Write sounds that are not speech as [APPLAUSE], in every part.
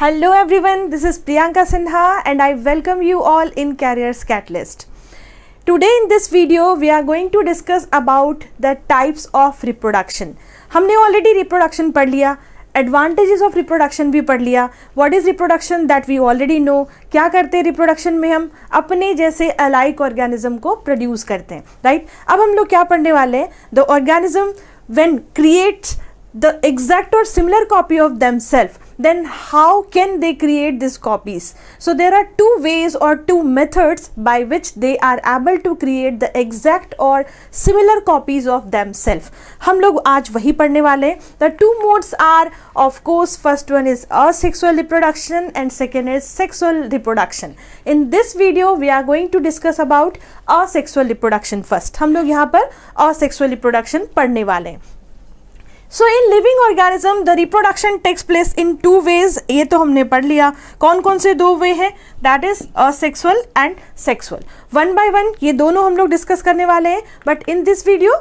Hello everyone this is Priyanka Sinha and I welcome you all in Career Catalyst today in this video we are going to discuss about the types of reproduction हमने already reproduction पढ़ लिया advantages of reproduction भी पढ़ लिया what is reproduction that we already know क्या करते हैं reproduction में हम अपने जैसे अलाइक ऑर्गेनिज्म को प्रोड्यूस करते हैं राइट right? अब हम लोग क्या पढ़ने वाले हैं the organism when creates the exact और similar copy of themself then how can they create these copies? So there are two ways or two methods by which they are able to create the exact or similar copies of themselves. हम लोग आज वही पढ़ने वाले The two modes are of course first one is asexual reproduction and second is sexual reproduction. In this video we are going to discuss about asexual reproduction first. हम लोग यहाँ पर asexual reproduction पढ़ने वाले हैं so in living organism the reproduction takes place in two ways ये तो हमने पढ़ लिया कौन कौन से दो वे हैं that is asexual and sexual one by one ये दोनों हम लोग डिस्कस करने वाले हैं but in this video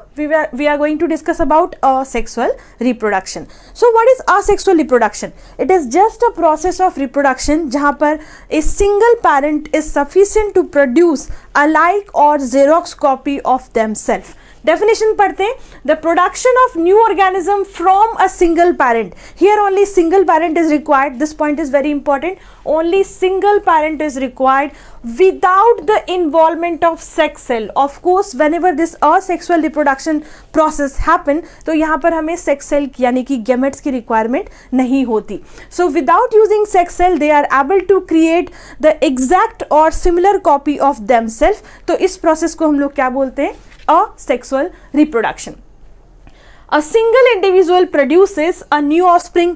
we are going to discuss about sexual reproduction so what is asexual reproduction it is just a process of reproduction जहाँ पर a single parent is sufficient to produce a like और xerox copy of themself definition पढ़ते हैं the production of new organism from a single parent here only single parent is required this point is very important only single parent is required without the involvement of sex cell of course whenever this asexual reproduction process happen तो यहां पर हमें sex cell यानी कि gametes की requirement नहीं होती so without using sex cell they are able to create the exact और similar copy of themself तो इस प्रोसेस को हम लोग क्या बोलते हैं a sexual reproduction. A single individual produces a new offspring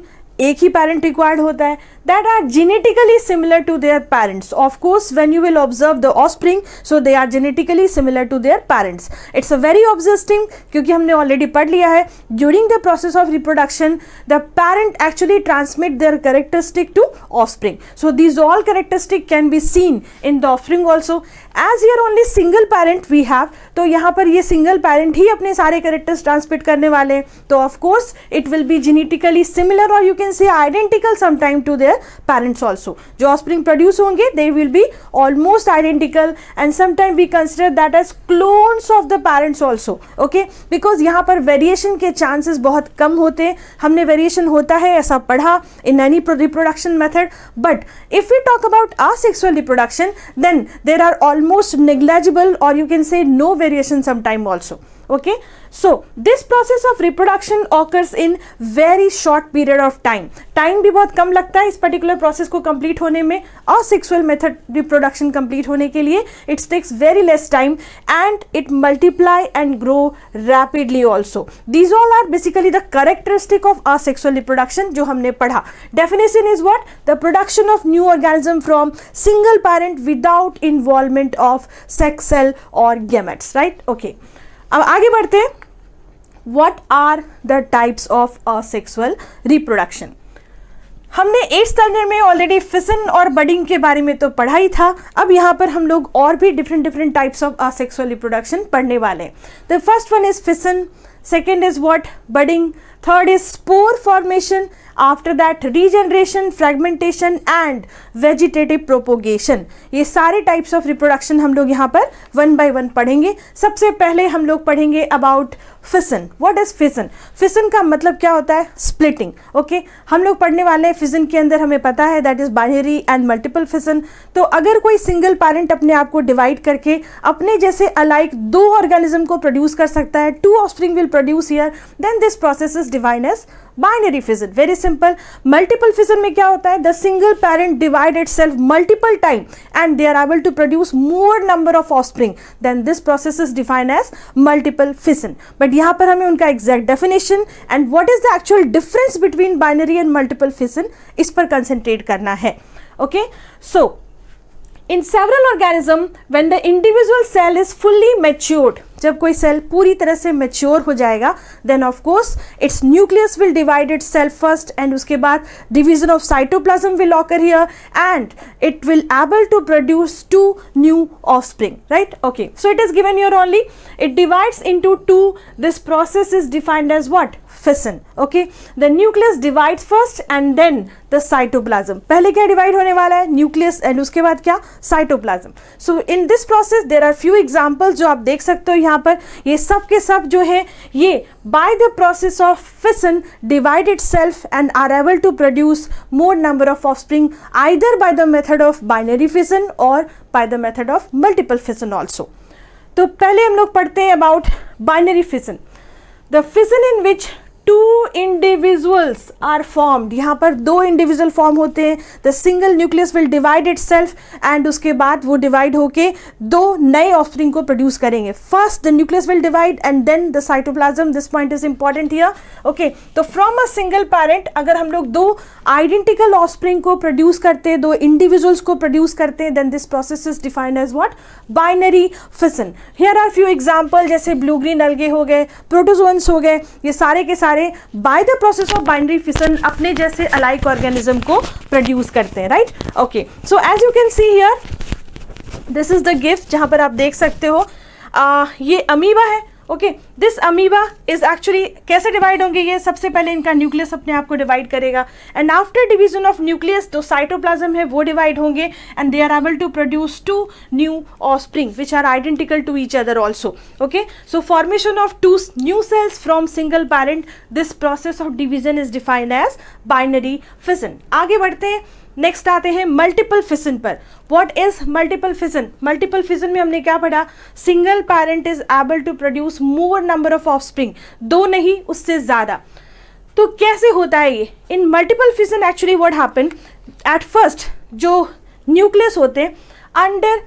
ek hi parent required hota hai that are genetically similar to their parents. Of course, when you will observe the offspring, so they are genetically similar to their parents. It's a very obvious thing we have already studied. During the process of reproduction, the parent actually transmit their characteristic to offspring. So these all characteristic can be seen in the offspring also. As here only single parent we have, so here पर single parent he अपने सारे characters transmit करने वाले हैं. of course it will be genetically similar or you can say identical sometime to their their parents also जो offspring produce होंगे they will be almost identical and sometimes we consider that as clones of the parents also okay because यहाँ पर variation के chances बहुत कम होते हैं हमने variation होता है ऐसा पढ़ा in any reproduction method but if we talk about asexual reproduction then there are almost negligible or you can say no variation sometime also okay so this process of reproduction occurs in very short period of time time bhi bahut kam lagta hai is particular process ko complete hone mein asexual method reproduction complete hone ke liye it takes very less time and it multiply and grow rapidly also these all are basically the characteristic of asexual reproduction jo humne padha definition is what the production of new organism from single parent without involvement of sex cell or gametes right okay अब आगे बढ़ते हैं what are the types of sexual reproduction हमने eight standard में already fission और budding के बारे में तो पढ़ा ही था अब यहाँ पर हम लोग और भी different different types of sexual reproduction पढ़ने वाले हैं the first one is fission second is what budding third is spore formation after that regeneration fragmentation and vegetative propagation ये सारे टाइप्स ऑफ रिप्रोडक्शन हम लोग यहाँ पर वन बाय वन पढ़ेंगे सबसे पहले हम लोग पढ़ेंगे about fission what is fission fission का मतलब क्या होता है स्प्लिटिंग ओके okay? हम लोग पढ़ने वाले हैं फिसन के अंदर हमें पता है that is binary and multiple fission तो अगर कोई सिंगल पेरेंट अपने आप को डिवाइड करके अपने जैसे अलाइक दो ऑर्गेनिज्म को प्रोड्यूस कर सकता है two offspring will produce here then this process is defined as binary fission very simple multiple fission में क्या होता है the single parent divide itself multiple time and they are able to produce more number of offspring then this process is defined as multiple fission but यहाँ पर हमें उनका exact definition and what is the actual difference between binary and multiple fission इस पर concentrate करना है okay so in several organism when the individual cell is fully matured जब कोई सेल पूरी तरह से मेच्योर हो जाएगा then of course its nucleus will divide itself first and उसके बाद division of cytoplasm will occur here and it will able to produce two new of right okay so it is is your only it divides into two this process is defined as what fission okay the nucleus divide first and then the cytoplasm पहले क्या divide होने वाला है nucleus and उसके बाद क्या cytoplasm so in this process there are few example जो आप देख सकते हो यहाँ पर ये सब के सब जो है ये by the process of fission divide itself and are able to produce more number of offspring either by the method of binary fission और by the method of multiple fission also तो पहले हम लोग पढ़ते हैं about binary fission the fission in which two individuals are formed यहाँ पर दो इंडिविजुअल फॉर्म होते हैं the single nucleus will divide itself and उसके बाद वो डिवाइड होके दो नए ऑफ्स्प्रिंग को प्रोड्यूस करेंगे first the nucleus will divide and then the cytoplasm this point is important here okay तो फ्रॉम अ सिंगल पेरेंट अगर हम लोग दो आइडेंटिकल ऑफस्प्रिंग को प्रोड्यूस करते हैं दो इंडिविजुअल्स को प्रोड्यूस करते हैं then this process is defined as what binary fission here are few example जैसे ब्लू ग्रीन अलगे हो गए प्रोटोजोन्स हो गए ये सारे के सारे सारे by the process of binary fission अपने जैसे अलाइक ऑर्गेनिज्म को प्रोड्यूस करते हैं right okay so as you can see here this is the gift जहां पर आप देख सकते हो आ, ये अमीबा है okay this amoeba is actually कैसे डिवाइड होंगे ये सबसे पहले इनका न्यूक्लियस अपने आप को डिवाइड करेगा and after division of nucleus जो साइटोप्लाज्म है वो डिवाइड होंगे and they are able to produce two new offspring which are identical to each other also okay so formation of two new cells from single parent this process of division is defined as binary fission आगे बढ़ते हैं next आते हैं multiple fission पर what is multiple fission multiple fission में हमने क्या पढ़ा single parent is able to produce more number of offspring दो नहीं उससे ज़्यादा तो कैसे होता है ये in multiple fission actually what happen at first जो न्यूक्लियस होते हैं अंडर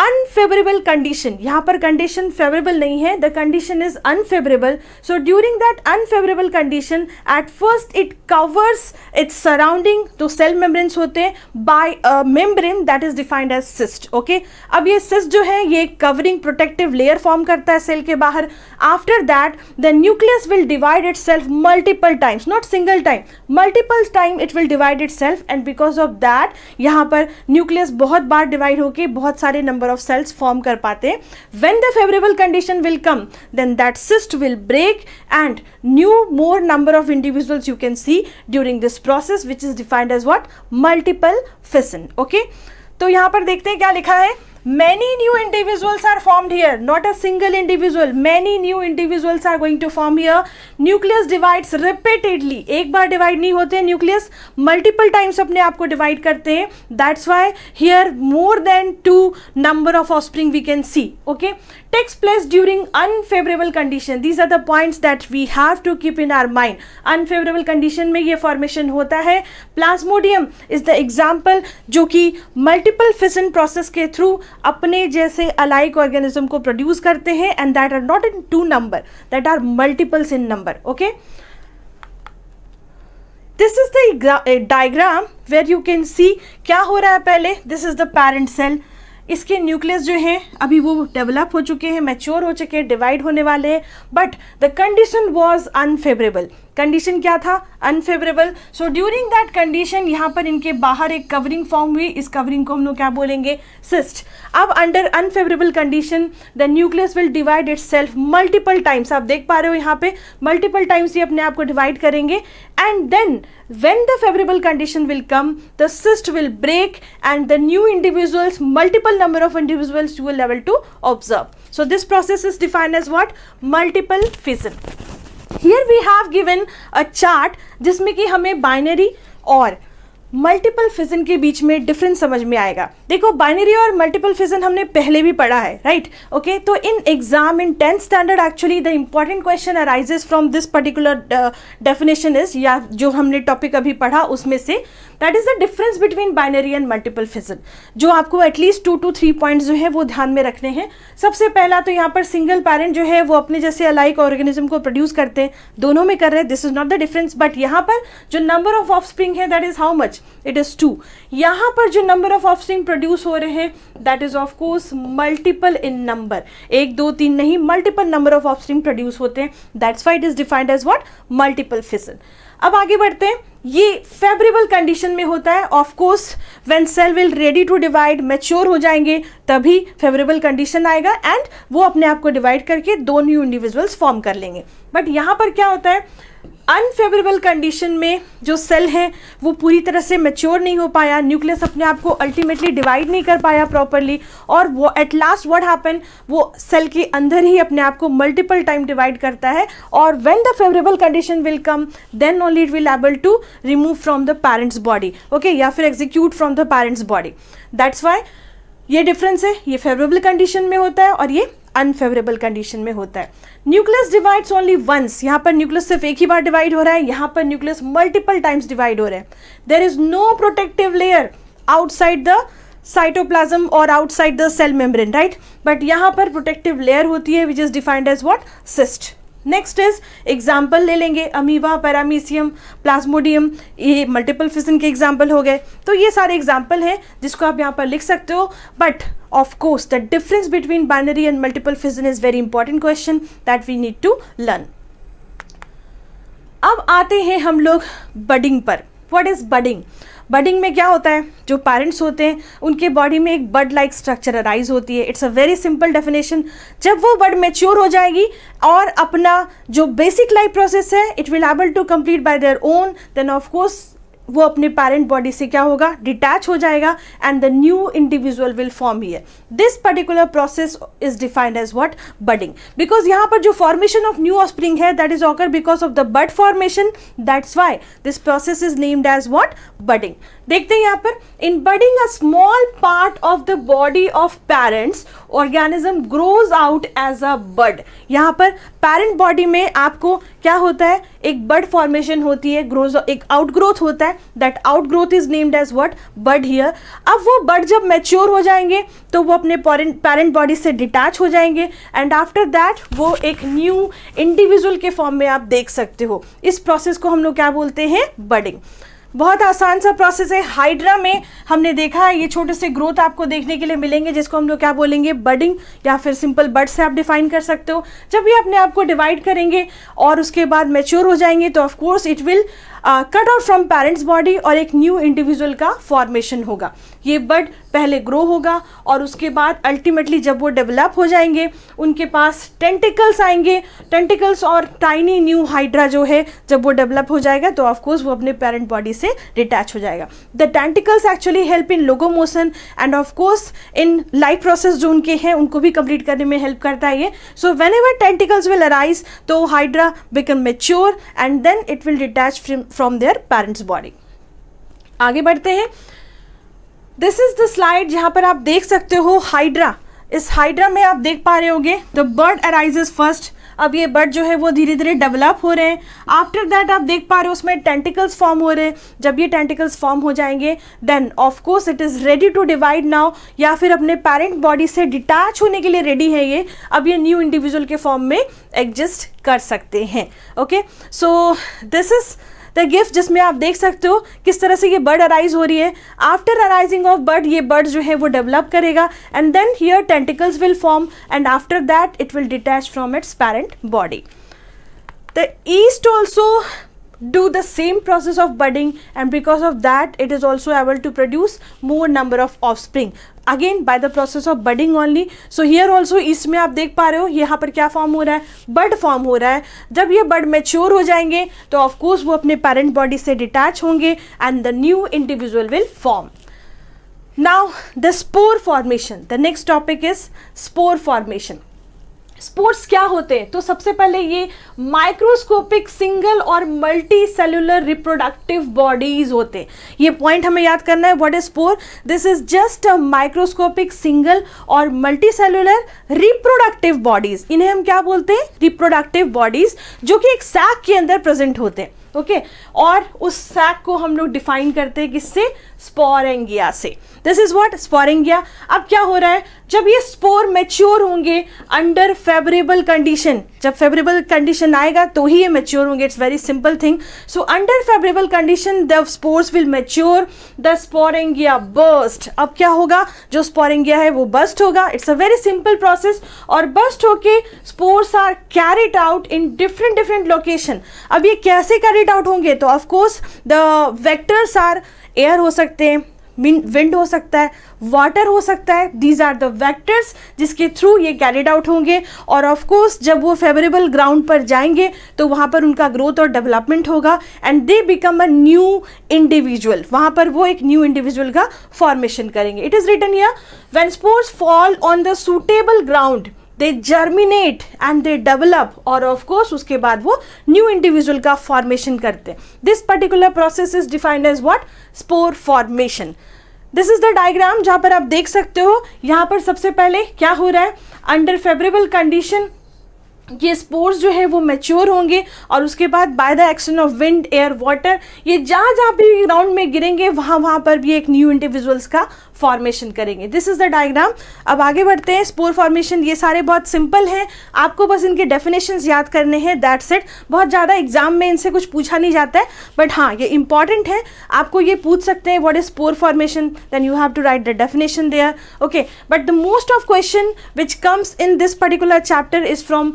अनफेवरेबल कंडीशन यहाँ पर कंडीशन फेवरेबल नहीं है the condition is unfavourable so during that unfavourable condition at first it covers its surrounding तो सेल मेम्ब्रेन्स होते हैं by membrane that is defined as cyst okay अब ये सिस्ट जो है ये कवरिंग प्रोटेक्टिव लेयर फॉर्म करता है सेल के बाहर after that the nucleus will divide itself multiple times not single time multiple time it will divide itself and because of that यहाँ पर न्यूक्लियस बहुत बार डिवाइड होकर बहुत सारे number number of cells form कर पाते when the favourable condition will come then that cyst will break and new more number of individuals you can see during this process which is defined as what multiple fission okay तो यहाँ पर देखते हैं क्या लिखा है many new individuals are formed here not a single individual many new individuals are going to form here nucleus divides repeatedly एक बार divide नहीं होते nucleus multiple times अपने आप को divide करते हैं that's why here more than two number of offspring we can see okay takes place during unfavorable condition these are the points that we have to keep in our mind unfavorable condition mein ye formation hota hai plasmodium is the example jo ki multiple fission process ke through apne jaise alike organism ko produce karte hain and that are not in two number that are multiples in number okay this is the diagram where you can see kya ho raha hai pehle this is the parent cell इसके nucleus जो हैं अभी वो develop हो चुके हैं mature हो चुके हैं डिवाइड होने वाले हैं but the condition was unfavourable condition क्या था unfavourable so during that condition यहाँ पर इनके बाहर एक कवरिंग फॉर्म हुई इस कवरिंग को हम लोग क्या बोलेंगे सिस्ट अब under unfavourable condition the nucleus will divide itself multiple times आप देख पा रहे हो यहाँ पे मल्टीपल टाइम्स ही अपने आप को डिवाइड करेंगे and then when the favourable condition will come the cyst will break and the new individuals multiple number of individuals you able to observe so this process is defined as what multiple fission here we have given a chart जिसमें कि हमें binary और multiple fission के बीच में difference समझ में आएगा देखो बाइनरी और मल्टीपल फिजन हमने पहले भी पढ़ा है राइट right? Okay okay? तो in exam in tenth standard actually the important question arises from this particular definition is या जो हमने टॉपिक अभी पढ़ा उसमें से that is the difference between binary and multiple fission जो आपको at least two two three point जो है वो ध्यान में रखने हैं सबसे पहला तो यहाँ पर सिंगल पेरेंट जो है वो अपने जैसे अलाइक ऑर्गेनिज्म को प्रोड्यूस करते हैं दोनों में कर रहे हैं this is not the difference but यहाँ पर जो नंबर ऑफ ऑफ स्प्रिंग है that is how much it is two यहाँ पर जो number of offspring produce हो रहे हैं that is of course multiple in number एक दो तीन नहीं multiple number of offspring produce होते हैं that's why it is defined as what multiple fission अब आगे बढ़ते हैं ये फेवरेबल कंडीशन में होता है of course when cell will ready to divide mature हो जाएंगे तभी फेवरेबल कंडीशन आएगा एंड वो अपने आप को डिवाइड करके दो न्यू इंडिविजुअल्स फॉर्म कर लेंगे बट यहाँ पर क्या होता है अनफेवरेबल कंडीशन में जो सेल है वो पूरी तरह से मेच्योर नहीं हो पाया न्यूक्लियस अपने आप को अल्टीमेटली डिवाइड नहीं कर पाया प्रॉपरली और वो एट लास्ट व्हाट हैपन वो सेल के अंदर ही अपने आप को मल्टीपल टाइम डिवाइड करता है और when the favourable condition will come then only it will able to remove from the parent's body okay या फिर execute from the parent's body that's why ये डिफरेंस है ये फेवरेबल कंडीशन में होता है और ये अनफेवरेबल कंडीशन में होता है न्यूक्लियस डिवाइड्स ओनली वंस यहाँ पर न्यूक्लियस सिर्फ एक ही बार डिवाइड हो रहा है यहाँ पर न्यूक्लियस मल्टीपल टाइम्स डिवाइड हो रहा है there is no protective layer outside the cytoplasm और outside the cell membrane right but यहाँ पर प्रोटेक्टिव लेयर होती है which is defined as what cyst next is example ले लेंगे अमीबा पैरामीसियम प्लाज्मोडियम ये मल्टीपल फिजन के एग्जाम्पल हो गए तो ये सारे एग्जाम्पल हैं जिसको आप यहाँ पर लिख सकते हो but of course the difference between binary and multiple fission is very important question that we need to learn अब आते हैं हम लोग बडिंग पर वट इज बडिंग बडिंग में क्या होता है जो पेरेंट्स होते हैं उनके बॉडी में एक बड लाइक स्ट्रक्चर अराइज होती है it's a very simple definition जब वो बड मेच्योर हो जाएगी और अपना जो बेसिक लाइफ प्रोसेस है it will able to complete by their own then of course वो अपने पेरेंट बॉडी से क्या होगा डिटैच हो जाएगा and the new individual will form here this particular process is defined as what budding because यहां पर जो फॉर्मेशन ऑफ न्यू ऑस्प्रिंग है that is occur because of the bud formation that's why this process is named as what budding देखते हैं यहाँ पर in budding a small part of the body of parents organism grows out as a bud यहाँ पर parent body में आपको क्या होता है एक बड फॉर्मेशन होती है ग्रोज एक आउटग्रोथ होता है that out growth is named as what bud here अब वो बड जब मेच्योर हो जाएंगे तो वो अपने पेरेंट बॉडी से डिटैच हो जाएंगे एंड आफ्टर दैट वो एक न्यू इंडिविजुअल के फॉर्म में आप देख सकते हो इस प्रोसेस को हम लोग क्या बोलते हैं बडिंग बहुत आसान सा प्रोसेस है हाइड्रा में हमने देखा है ये छोटे से ग्रोथ आपको देखने के लिए मिलेंगे जिसको हम लोग क्या बोलेंगे बडिंग या फिर सिंपल बड से आप डिफाइन कर सकते हो जब ये अपने आप को डिवाइड करेंगे और उसके बाद मेच्योर हो जाएंगे तो of course it will cut out from parents body और एक न्यू इंडिविजुअल का फॉर्मेशन होगा ये बर्ड पहले ग्रो होगा और उसके बाद अल्टीमेटली जब वो डेवलप हो जाएंगे उनके पास टेंटिकल्स आएंगे टेंटिकल्स और टाइनी न्यू हाइड्रा जो है जब वो डेवलप हो जाएगा तो ऑफकोर्स वो अपने पेरेंट बॉडी से डिटैच हो जाएगा the tentacles actually help in locomotion and of course in life process जो उनके हैं उनको भी कंप्लीट करने में हेल्प करता है ये so whenever tentacles will arise तो hydra become mature and then it will detach from from their parents body आगे बढ़ते हैं दिस इज द स्लाइड जहां पर आप देख सकते हो हाइड्रा इस हाइड्रा में आप देख पा रहे होंगे द बर्ड अराइजेज फर्स्ट अब ये बर्ड जो है वो धीरे धीरे डेवलप हो रहे हैं आफ्टर दैट आप देख पा रहे हो उसमें टेंटिकल्स फॉर्म हो रहे हैं जब ये टेंटिकल्स फॉर्म हो जाएंगे then of course it is ready to divide now या फिर अपने पेरेंट बॉडी से डिटैच होने के लिए रेडी है ये अब ये न्यू इंडिविजुअल के फॉर्म में एग्जिस्ट कर सकते हैं okay so this is the gift जिसमें आप देख सकते हो किस तरह से ये बर्ड अराइज हो रही है आफ्टर अराइजिंग ऑफ बर्ड ये बर्ड जो है वो डेवलप करेगा and then here tentacles will form and after that it will detach from its parent body the yeast also do the same process of budding and because of that it is also able to produce more number of offspring again by the process of budding only so here also इसमें आप देख पा रहे हो यहाँ पर क्या form हो रहा है बर्ड फॉर्म हो रहा है जब ये बर्ड मेच्योर हो जाएंगे तो ऑफकोर्स वो अपने पेरेंट बॉडी से डिटैच होंगे and the new individual will form now the spore formation the next topic is spore formation spores क्या होते हैं तो सबसे पहले ये माइक्रोस्कोपिक सिंगल और मल्टी सेलुलर रिप्रोडक्टिव बॉडीज होते हैं ये पॉइंट हमें याद करना है what is spore this is just a microscopic single और मल्टी सेलुलर रिप्रोडक्टिव बॉडीज इन्हें हम क्या बोलते हैं रिप्रोडक्टिव बॉडीज जो कि एक सैक के अंदर प्रेजेंट होते हैं ओके okay? और उस सैक को हम लोग डिफाइन करते हैं किससे स्पोरेंगिया से दिस इज व्हाट स्पोरेंगिया अब क्या हो रहा है जब ये स्पोर मेच्योर होंगे अंडर फेवरेबल कंडीशन जब फेवरेबल कंडीशन आएगा तो ही ये मेच्योर होंगे it's very simple thing so under favourable condition the spores will mature the sporangia burst अब क्या होगा जो स्पोरेंगिया है वो बस्ट होगा it's a very simple process और बस्ट होके spores are carried out in different different location अब ये कैसे कैरिड आउट होंगे तो of course the vectors are air हो सकते हैं विंड हो सकता है वाटर हो सकता है दीज आर द वैक्टर्स जिसके थ्रू ये कैरिड आउट होंगे और ऑफ कोर्स जब वो फेवरेबल ग्राउंड पर जाएंगे तो वहाँ पर उनका ग्रोथ और डेवलपमेंट होगा and they become a new individual वहाँ पर वो एक न्यू इंडिविजुअल का फॉर्मेशन करेंगे इट इज़ रिटन या when spores fall on the suitable ground they germinate and they develop और ऑफ कोर्स उसके बाद वो न्यू इंडिविजुअल का फॉर्मेशन करते हैं this particular process is defined as what spore formation this is the diagram जहां पर आप देख सकते हो यहाँ पर सबसे पहले क्या हो रहा है अंडर फेवरेबल कंडीशन ये स्पोर्स जो है वो मैच्योर होंगे और उसके बाद by the action of wind air water ये जहाँ जहाँ भी ग्राउंड में गिरेंगे वहाँ वहाँ पर भी एक न्यू इंडिविजुअल्स का फॉर्मेशन करेंगे दिस इज़ द डायग्राम अब आगे बढ़ते हैं स्पोर फॉर्मेशन ये सारे बहुत सिंपल हैं आपको बस इनके डेफिनेशन याद करने हैं दैट्स इट बहुत ज़्यादा एग्जाम में इनसे कुछ पूछा नहीं जाता है बट हाँ ये इंपॉर्टेंट है आपको ये पूछ सकते हैं what is spore formation then you have to write the definition there okay but the most of question which comes in this particular chapter is from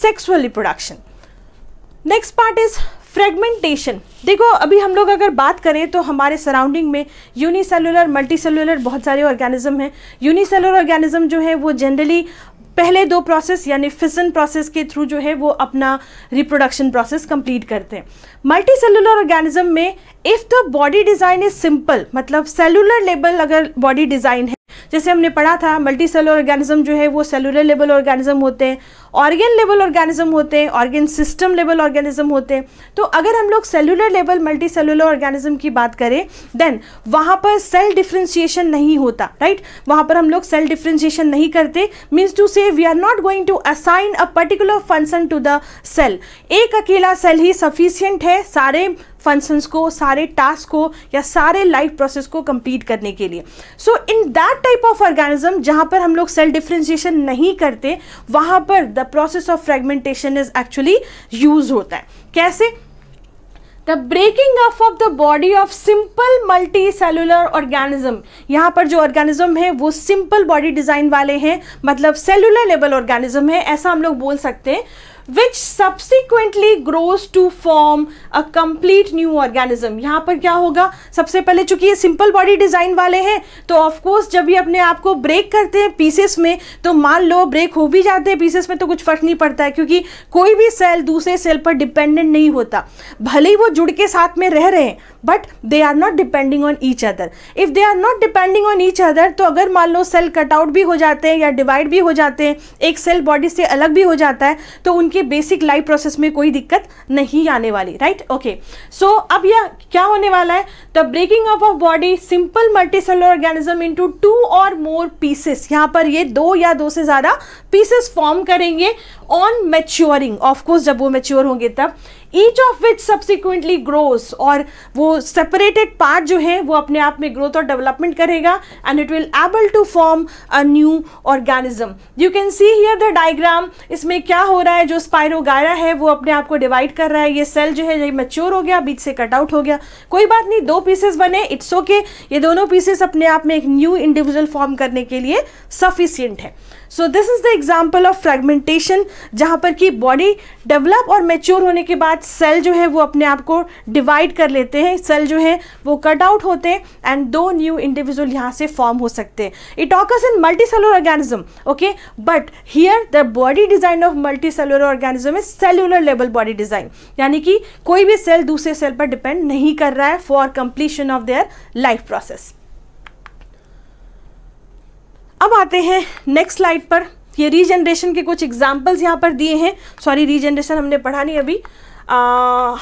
sexual reproduction next part is fragmentation देखो अभी हम लोग अगर बात करें तो हमारे surrounding में यूनिसेलुलर मल्टीसेलुलर बहुत सारे ऑर्गेनिज्म हैं यूनिसेलुलर ऑर्गेनिज्म जो है वो जनरली पहले दो प्रोसेस यानी फिजन प्रोसेस के थ्रू जो है वो अपना रिप्रोडक्शन प्रोसेस कंप्लीट करते हैं मल्टी सेलुलर ऑर्गेनिज्म में if the body design is simple मतलब सेलुलर लेवल अगर बॉडी डिज़ाइन है जैसे हमने पढ़ा था मल्टी सेलर ऑर्गेनिज्म जो है वो सेलुलर लेवल ऑर्गेनिज्म होते हैं ऑर्गेन लेवल ऑर्गेनिज्म होते हैं ऑर्गेन सिस्टम लेवल ऑर्गेनिज्म होते हैं तो अगर हम लोग cellular level multi cellular organism की बात करें देन वहाँ पर सेल डिफ्रेंशिएशन नहीं होता राइट वहाँ पर हम लोग सेल डिफ्रेंशिएशन नहीं करते means to say we are not going to assign a particular function to the cell एक अकेला सेल ही सफिशियंट है सारे फंक्शंस को सारे टास्क को या सारे लाइफ प्रोसेस को कंप्लीट करने के लिए so in that type of organism जहाँ पर हम लोग सेल डिफ्रेंशिएशन नहीं करते वहाँ पर the process of fragmentation is actually use होता है कैसे the breaking up of the body of simple multi cellular organism यहाँ पर जो ऑर्गेनिज्म है वो सिंपल बॉडी डिजाइन वाले हैं मतलब सेलुलर लेवल ऑर्गेनिज्म है ऐसा हम लोग बोल सकते हैं which subsequently grows to form a complete new organism यहाँ पर क्या होगा सबसे पहले चूंकि ये सिंपल बॉडी डिजाइन वाले हैं तो ऑफकोर्स जब ये अपने आप को ब्रेक करते हैं पीसेस में तो मान लो ब्रेक हो भी जाते हैं पीसेस में तो कुछ फर्क नहीं पड़ता है क्योंकि कोई भी सेल दूसरे सेल पर डिपेंडेंट नहीं होता भले ही वो जुड़ के साथ में रह रहे हैं but they are not depending on each other if they are not depending on each other तो अगर मान लो सेल कटआउट भी हो जाते हैं या डिवाइड भी हो जाते हैं एक सेल बॉडी से अलग भी हो जाता है तो उनके बेसिक लाइफ प्रोसेस में कोई दिक्कत नहीं आने वाली राइट ओके सो अब यह क्या होने वाला है the breaking up of body simple multi cellular organism into two और मोर पीसेस यहाँ पर ये दो या दो से ज़्यादा पीसेस फॉर्म करेंगे ऑन मेच्योरिंग ऑफकोर्स जब वो मेच्योर होंगे तब each of which subsequently grows और वो सेपरेटेड पार्ट जो है वो अपने आप में ग्रोथ और डेवलपमेंट करेगा and it will able to form a new organism you can see here the diagram इसमें क्या हो रहा है जो स्पायरोगायरा है वो अपने आप को डिवाइड कर रहा है ये सेल जो है ये मेच्योर हो गया बीच से कट आउट हो गया कोई बात नहीं दो पीसेस बने इट्स ओके okay. ये दोनों पीसेस अपने आप में एक न्यू इंडिविजुअल फॉर्म करने के लिए सफिशियंट है so this is the example of fragmentation जहाँ पर कि बॉडी डेवलप और मेच्योर होने के बाद सेल जो है वो अपने आप को डिवाइड कर लेते हैं सेल जो है वो कट आउट होते हैं एंड दो न्यू इंडिविजुअल यहाँ से फॉर्म हो सकते हैं it occurs in multi cellular organism okay but here the body design of multi cellular organism is cellular level body design यानी कि कोई भी सेल दूसरे सेल पर डिपेंड नहीं कर रहा है for completion of their life process अब आते हैं नेक्स्ट स्लाइड पर ये रीजनरेशन के कुछ एग्जाम्पल्स यहाँ पर दिए हैं सॉरी रीजनरेशन हमने पढ़ा नहीं अभी आ,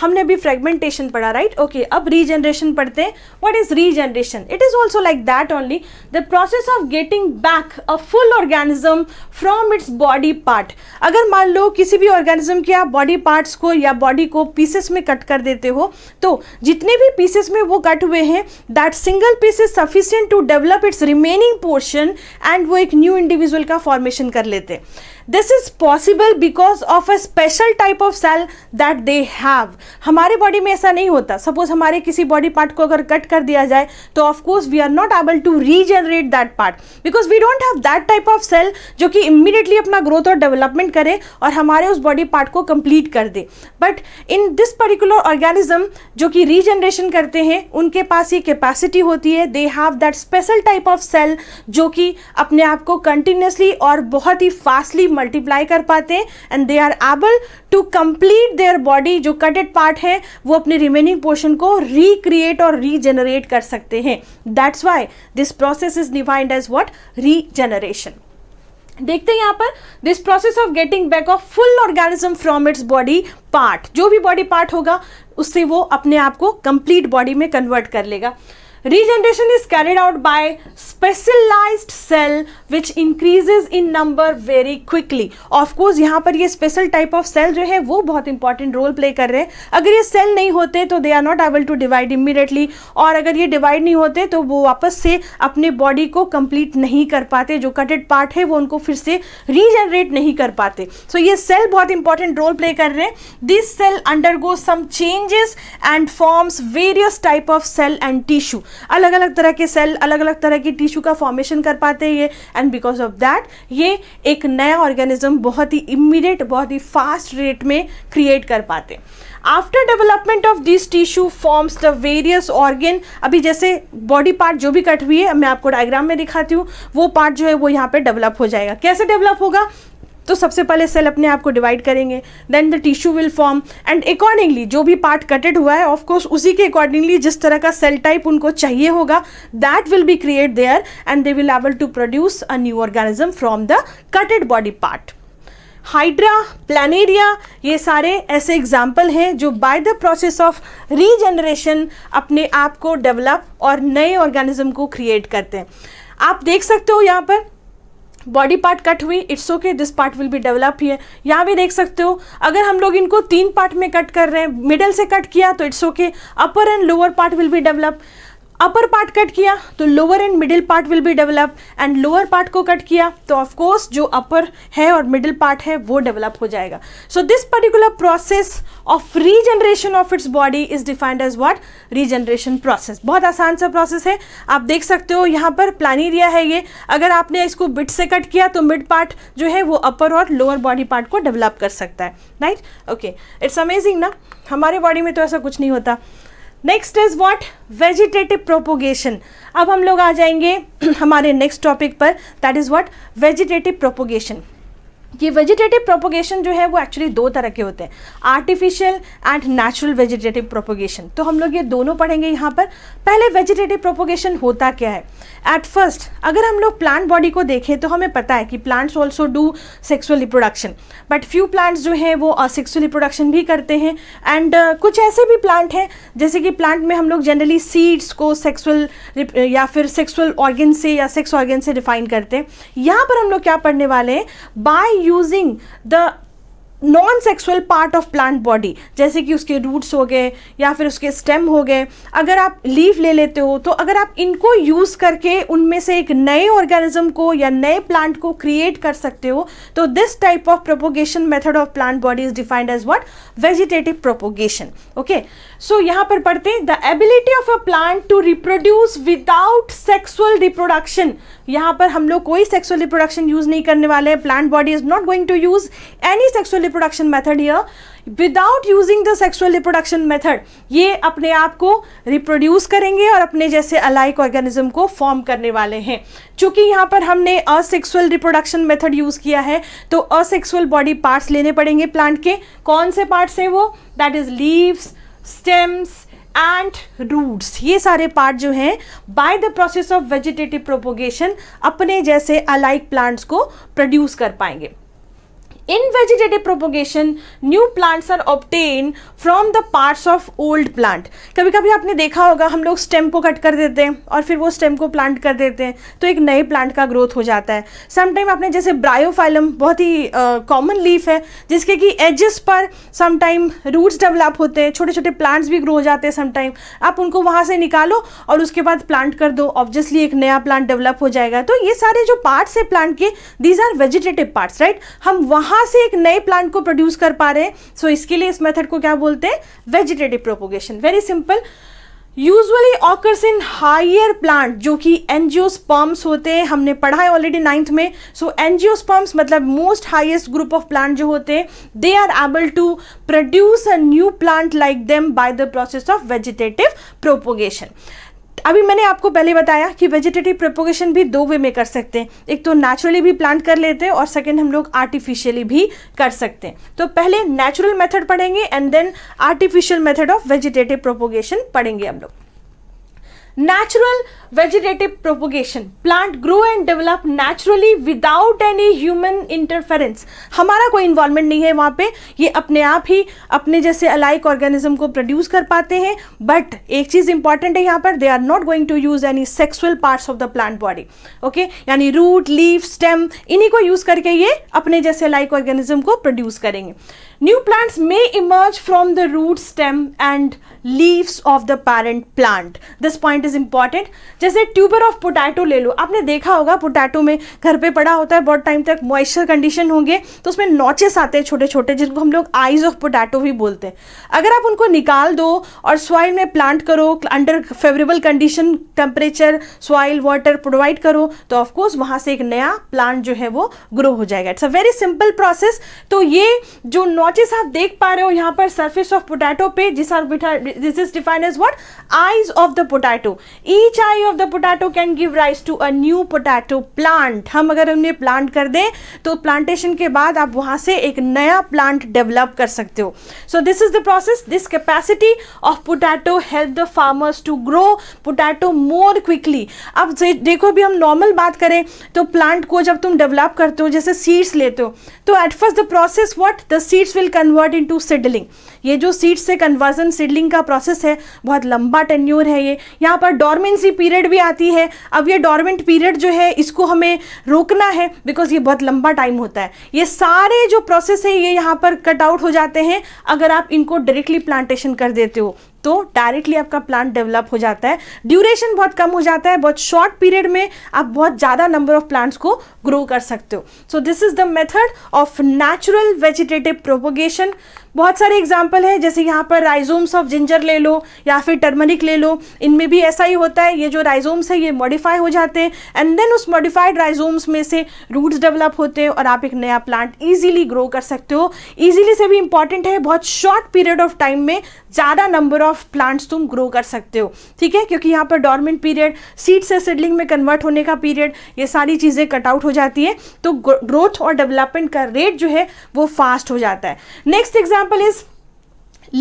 हमने अभी फ्रेगमेंटेशन पढ़ा राइट ओके अब रीजनरेशन पढ़ते हैं what is regeneration it is also like that only the process of getting back a full organism from its body part अगर मान लो किसी भी ऑर्गेनिज्म के आप बॉडी पार्ट्स को या बॉडी को पीसेस में कट कर देते हो तो जितने भी पीसेस में वो कट हुए हैं that single piece is sufficient to develop its remaining portion and वो एक न्यू इंडिविजुअल का फॉर्मेशन कर लेते हैं this is possible because of a special type of cell that they have हमारे बॉडी में ऐसा नहीं होता सपोज हमारे किसी बॉडी पार्ट को अगर कट कर दिया जाए तो of course we are not able to regenerate that part because we don't have that type of cell जो कि इमिडिएटली अपना ग्रोथ और डेवलपमेंट करे और हमारे उस बॉडी पार्ट को कंप्लीट कर दे but in this particular organism जो कि रीजनरेशन करते हैं उनके पास ये कैपेसिटी होती है they have that special type of cell जो कि अपने आप को कंटिन्यूसली और बहुत ही फास्टली मल्टीप्लाई कर पाते हैं and they are able to complete their body जो कटेड पार्ट है वो अपने रिमेनिंग पोर्शन को रिक्रिएट और रीजनरेट कर सकते हैं that's why this process is defined as what regeneration देखते हैं यहाँ पर this process of getting back of full organism from its body part जो भी बॉडी पार्ट होगा उससे वो अपने आप को कंप्लीट बॉडी में कन्वर्ट कर लेगा Regeneration is carried out by specialized cell which increases in number very quickly. Of course यहाँ पर ये special type of cell जो है वो बहुत important role play कर रहे हैं अगर ये cell नहीं होते तो they are not able to divide immediately और अगर ये divide नहीं होते तो वो वापस से अपने body को complete नहीं कर पाते जो कटेड पार्ट है वो उनको फिर से रीजनरेट नहीं कर पाते सो so, ये सेल बहुत इंपॉर्टेंट रोल प्ले कर रहे हैं this cell undergo some changes and forms various type of cell and tissue अलग अलग तरह के सेल अलग अलग तरह के टिश्यू का फॉर्मेशन कर पाते हैं ये एंड बिकॉज ऑफ दैट ये एक नया ऑर्गेनिज्म बहुत ही इमीडिएट बहुत ही फास्ट रेट में क्रिएट कर पाते हैं after development of this tissue forms the various organ अभी जैसे बॉडी पार्ट जो भी कट हुई है मैं आपको डायग्राम में दिखाती हूँ वो पार्ट जो है वो यहाँ पे डेवलप हो जाएगा कैसे डेवलप होगा तो सबसे पहले सेल अपने आप को डिवाइड करेंगे then the tissue will form and accordingly जो भी पार्ट कटेड हुआ है ऑफकोर्स उसी के अकॉर्डिंगली जिस तरह का सेल टाइप उनको चाहिए होगा that will be create there and they will able to produce a new organism from the cutted body part hydra planaria ये सारे ऐसे एग्जाम्पल हैं जो by the process of regeneration अपने आप को डेवलप और नए ऑर्गेनिज्म को क्रिएट करते हैं आप देख सकते हो यहाँ पर बॉडी पार्ट कट हुई it's okay this part will be develop here यहाँ भी देख सकते हो अगर हम लोग इनको तीन पार्ट में कट कर रहे हैं मिडल से कट किया तो it's okay upper and lower part will be develop upper part cut किया तो lower and middle part will be develop and lower part को कट किया तो ऑफकोर्स जो अपर है और मिडिल पार्ट है वो डेवलप हो जाएगा so this particular process of regeneration of its body is defined as what regeneration process बहुत आसान सा प्रोसेस है आप देख सकते हो यहाँ पर प्लानीरिया है ये अगर आपने इसको बिट से कट किया तो मिड पार्ट जो है वो अपर और लोअर बॉडी पार्ट को डेवलप कर सकता है राइट ओके इट्स अमेजिंग ना हमारे बॉडी में तो ऐसा कुछ नहीं होता next is what vegetative propagation अब हम लोग आ जाएंगे [CLEARS THROAT] हमारे नेक्स्ट टॉपिक पर that is what vegetative propagation ये वेजिटेटिव प्रोपोगेशन जो है वो एक्चुअली दो तरह के होते हैं artificial and natural vegetative propagation तो हम लोग ये दोनों पढ़ेंगे यहाँ पर पहले वेजिटेटिव प्रोपोगेशन होता क्या है एट फर्स्ट अगर हम लोग प्लांट बॉडी को देखें तो हमें पता है कि plants also do sexual reproduction but few plants जो हैं वो असेक्सुअल रिप्रोडक्शन भी करते हैं एंड uh, कुछ ऐसे भी प्लांट हैं जैसे कि प्लांट में हम लोग जनरली सीड्स को सेक्सुअल या फिर सेक्सुअल ऑर्गेन से या सेक्स ऑर्गन से डिफाइन करते हैं यहाँ पर हम लोग क्या पढ़ने वाले हैं by using the non sexual part of plant body जैसे कि उसके रूट्स हो गए या फिर उसके स्टेम हो गए अगर आप लीव ले लेते हो तो अगर आप इनको यूज़ करके उनमें से एक नए ऑर्गेनिज्म को या नए प्लांट को क्रिएट कर सकते हो तो this type of propagation method of plant body is defined as what vegetative propagation okay so यहाँ पर पढ़ते हैं the ability of a plant to reproduce without sexual reproduction यहाँ पर हम लोग कोई सेक्सुअल रिप्रोडक्शन यूज़ नहीं करने वाले हैं plant body is not going to use any sexual reproduction method here without using the sexual reproduction method ये अपने आप को रिप्रोड्यूस करेंगे और अपने जैसे अलाइक ऑर्गेनिज्म को फॉर्म करने वाले हैं चूंकि यहाँ पर हमने असेक्सुअल रिप्रोडक्शन मेथड यूज़ किया है तो असेक्सुअल बॉडी पार्ट्स लेने पड़ेंगे प्लांट के कौन से पार्ट्स हैं वो that is leaves stems and roots ये सारे पार्ट जो हैं by the process of vegetative propagation अपने जैसे अलाइक प्लांट्स को प्रोड्यूस कर पाएंगे in vegetative propagation new plants are obtained from the parts of old plant कभी कभी आपने देखा होगा हम लोग स्टेम को कट कर देते हैं और फिर वो स्टेम को प्लांट कर देते हैं तो एक नए प्लांट का ग्रोथ हो जाता है समटाइम आपने जैसे ब्रायोफाइलम बहुत ही कॉमन uh, लीफ है जिसके कि एजेस पर समटाइम रूट्स डेवलप होते हैं छोटे छोटे प्लांट्स भी ग्रो हो जाते हैं समटाइम आप उनको वहाँ से निकालो और उसके बाद प्लांट कर दो ऑब्वियसली एक नया प्लांट डेवलप हो जाएगा तो ये सारे जो पार्ट्स है प्लांट के these are vegetative parts right हम वहाँ वहाँ से एक नए प्लांट को प्रोड्यूस कर पा रहे हैं सो so, इसके लिए इस मेथड को क्या बोलते हैं vegetative propagation very simple usually occurs in higher plant जो कि एनजीओ स्पर्म्स होते हैं हमने पढ़ा है ऑलरेडी नाइन्थ में सो एनजीओ स्पर्म्स मतलब most highest group of plant जो होते हैं they are able to produce a new plant like them by the process of vegetative propagation अभी मैंने आपको पहले बताया कि वेजिटेटिव प्रपोगेशन भी दो वे में कर सकते हैं एक तो नेचुरली भी प्लांट कर लेते हैं और सेकेंड हम लोग आर्टिफिशियली भी कर सकते हैं तो पहले नेचुरल मेथड पढ़ेंगे and then artificial method of vegetative propagation पढ़ेंगे हम लोग natural vegetative propagation plant grow and develop naturally without any human interference हमारा कोई इन्वॉल्वमेंट नहीं है वहाँ पे ये अपने आप ही अपने जैसे अलाइक ऑर्गेनिज्म को प्रोड्यूस कर पाते हैं बट एक चीज़ इंपॉर्टेंट है यहाँ पर they are not going to use any sexual parts of the plant body okay यानी रूट लीव स्टेम इन्हीं को यूज करके ये अपने जैसे अलाइक ऑर्गेनिज्म को प्रोड्यूस करेंगे new plants may emerge from the root stem and leaves of the parent plant this point is important जैसे ट्यूबर ऑफ पोटैटो ले लो आपने देखा होगा पोटैटो में घर पे पड़ा होता है बहुत टाइम तक मॉइस्चर कंडीशन होंगे तो उसमें नॉचेस आते हैं छोटे छोटे जिनको हम लोग आइज ऑफ पोटैटो भी बोलते हैं अगर आप उनको निकाल दो और सॉइल में प्लांट करो under favourable condition temperature soil water provide करो तो ऑफकोर्स वहाँ से एक नया प्लांट जो है वो ग्रो हो जाएगा it's a very simple process तो ये जो नॉचेस आप देख पा रहे हो यहाँ पर सर्फेस ऑफ पोटैटो पे जिस are this is defined as what eyes of the potato each eye of the potato can give rise to a new potato plant हम अगर उन्हें plant कर दें तो plantation के बाद आप वहाँ से एक नया plant develop कर सकते हो So this is the process. This capacity of potato help the farmers to grow potato more quickly. अब देखो अभी हम normal बात करें तो plant को जब तुम develop करते हो जैसे seeds लेते हो तो at first the process what the seeds will convert into seedling. ये जो सीड से कन्वर्जन सीडलिंग का प्रोसेस है बहुत लंबा टेन्यूर है ये यहाँ पर डॉर्मेंसी पीरियड भी आती है अब ये डॉर्मेंट पीरियड जो है इसको हमें रोकना है बिकॉज ये बहुत लंबा टाइम होता है ये सारे जो प्रोसेस है ये यहाँ पर कट आउट हो जाते हैं अगर आप इनको डायरेक्टली प्लांटेशन कर देते हो तो डायरेक्टली आपका प्लांट डेवलप हो जाता है ड्यूरेशन बहुत कम हो जाता है बहुत शॉर्ट पीरियड में आप बहुत ज़्यादा नंबर ऑफ प्लांट्स को ग्रो कर सकते हो so this is the method of natural vegetative propagation बहुत सारे एग्जाम्पल है जैसे यहाँ पर राइजोम्स ऑफ जिंजर ले लो या फिर टर्मरिक ले लो इनमें भी ऐसा ही होता है ये जो राइजोम्स है ये मॉडिफाई हो जाते हैं एंड देन उस मॉडिफाइड राइजोम्स में से रूट्स डेवलप होते हैं और आप एक नया प्लांट ईजिली ग्रो कर सकते हो ईजिली से भी इंपॉर्टेंट है बहुत शॉर्ट पीरियड ऑफ टाइम में ज़्यादा नंबर ऑफ ऑफ प्लांट्स तुम ग्रो कर सकते हो ठीक है क्योंकि यहाँ पर डॉर्मेंट पीरियड सीड से सीडलिंग में कन्वर्ट होने का पीरियड ये सारी चीज़ें कटआउट हो जाती है तो ग्रोथ और डेवलपमेंट का रेट जो है वो फास्ट हो जाता है next example is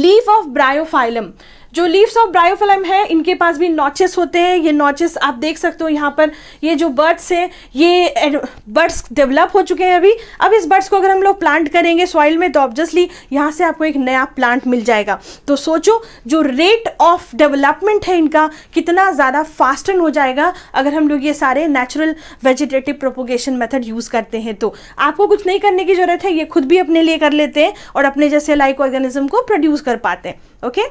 leaf of bryophyllum जो लीव्स ऑफ ब्रायोफिलम है इनके पास भी नॉचेस होते हैं ये नॉचेस आप देख सकते हो यहाँ पर ये जो बर्ड्स हैं ये बर्ड्स डेवलप हो चुके हैं अभी अब इस बर्ड्स को अगर हम लोग प्लांट करेंगे सॉइल में तो ऑब्वियसली यहाँ से आपको एक नया प्लांट मिल जाएगा तो सोचो जो रेट ऑफ डेवलपमेंट है इनका कितना ज़्यादा फास्टन हो जाएगा अगर हम लोग ये सारे natural vegetative propagation method use करते हैं तो आपको कुछ नहीं करने की ज़रूरत है ये खुद भी अपने लिए कर लेते हैं और अपने जैसे लाइक ऑर्गेनिज्म को प्रोड्यूस कर पाते हैं ओके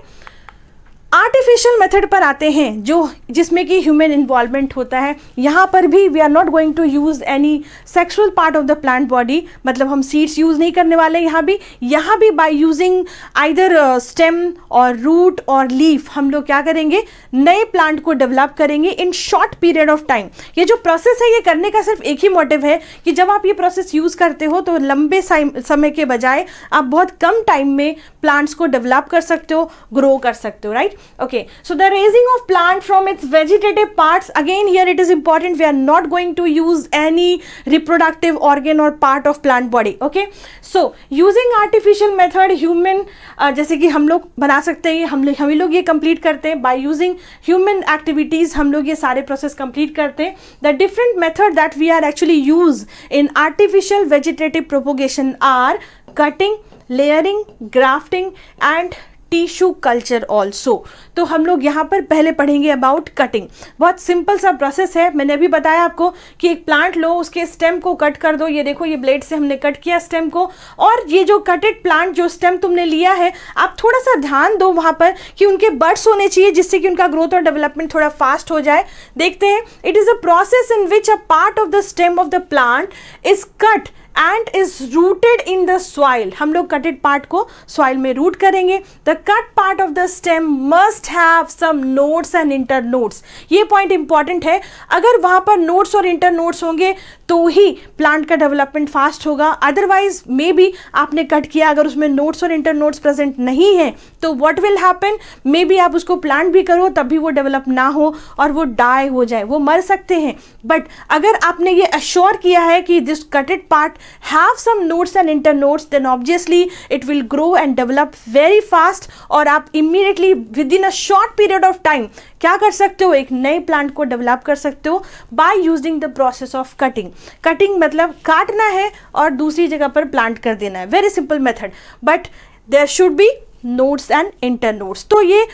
आर्टिफिशियल मेथड पर आते हैं जो जिसमें कि ह्यूमन इन्वॉल्वमेंट होता है यहाँ पर भी we are not going to use any sexual part of the plant body मतलब हम सीड्स यूज़ नहीं करने वाले यहाँ भी यहाँ भी बाय यूजिंग आइदर स्टेम और रूट और लीफ हम लोग क्या करेंगे नए प्लांट को डेवलप करेंगे in short period of time ये जो प्रोसेस है ये करने का सिर्फ एक ही मोटिव है कि जब आप ये प्रोसेस यूज़ करते हो तो लंबे समय के बजाय आप बहुत कम टाइम में प्लांट्स को डेवलप कर सकते हो ग्रो कर सकते हो right Okay, so the raising of plant from its vegetative parts, again here it is important, we are not going to use any reproductive organ or part of plant body. Okay, so using artificial method human, uh, जैसे कि हम लोग बना सकते हैं हम हम लोग ये complete करते हैं by using human activities हम लोग ये सारे process complete करते हैं. The different method that we are actually use in artificial vegetative propagation are cutting, layering, grafting and tissue culture also तो हम लोग यहाँ पर पहले पढ़ेंगे अबाउट कटिंग बहुत सिंपल सा प्रोसेस है मैंने अभी बताया आपको कि एक प्लांट लो उसके स्टेम को कट कर दो ये देखो ये ब्लेड से हमने कट किया स्टेम को और ये जो कटेड प्लांट जो स्टेम तुमने लिया है आप थोड़ा सा ध्यान दो वहाँ पर कि उनके बर्ड्स होने चाहिए जिससे कि उनका ग्रोथ और डेवलपमेंट थोड़ा फास्ट हो जाए देखते हैं it is a process in which a part of the stem of the plant is cut and is rooted in the soil हम लोग कटेड पार्ट को सॉइल में रूट करेंगे the cut part of the stem must have some nodes and internodes ये point important है अगर वहां पर नोट्स और इंटर नोट्स होंगे तो ही प्लांट का डेवलपमेंट फास्ट होगा अदरवाइज मे बी आपने कट किया अगर उसमें नोट्स और इंटर नोट्स प्रेजेंट नहीं है तो what will happen maybe आप उसको प्लांट भी करो तब भी वो डेवलप ना हो और वो डाई हो जाए वो मर सकते हैं बट अगर आपने ये अश्योर किया है कि this cutted part have some nodes and internodes then obviously it will grow and develop very fast और आप immediately within a short period of time क्या कर सकते हो एक नए प्लांट को डेवलप कर सकते हो by using the process of cutting cutting मतलब काटना है और दूसरी जगह पर प्लांट कर देना है very simple method but there should be nodes and internodes तो ये